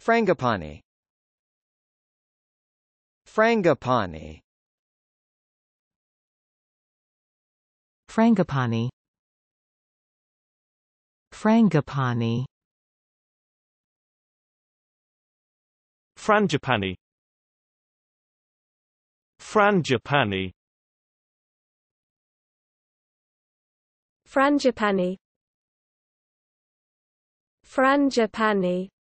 Frangipani Frangipani Frangipani Frangipani Frangipani Frangipani Frangipani Frangipani